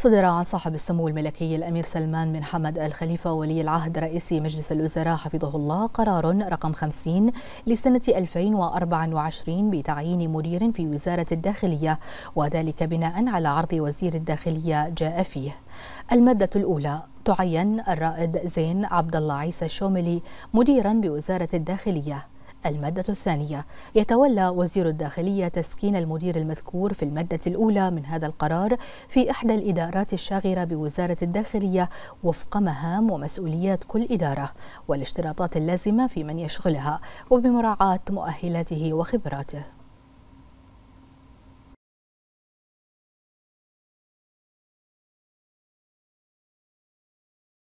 صدر عن صاحب السمو الملكي الأمير سلمان بن حمد الخليفة ولي العهد رئيس مجلس الوزراء حفظه الله قرار رقم 50 لسنة 2024 بتعيين مدير في وزارة الداخلية وذلك بناء على عرض وزير الداخلية جاء فيه المادة الأولى تعين الرائد زين عبد الله عيسى الشوملي مديرا بوزارة الداخلية المادة الثانية يتولى وزير الداخلية تسكين المدير المذكور في المادة الأولى من هذا القرار في إحدى الإدارات الشاغرة بوزارة الداخلية وفق مهام ومسؤوليات كل إدارة والاشتراطات اللازمة في من يشغلها وبمراعاة مؤهلاته وخبراته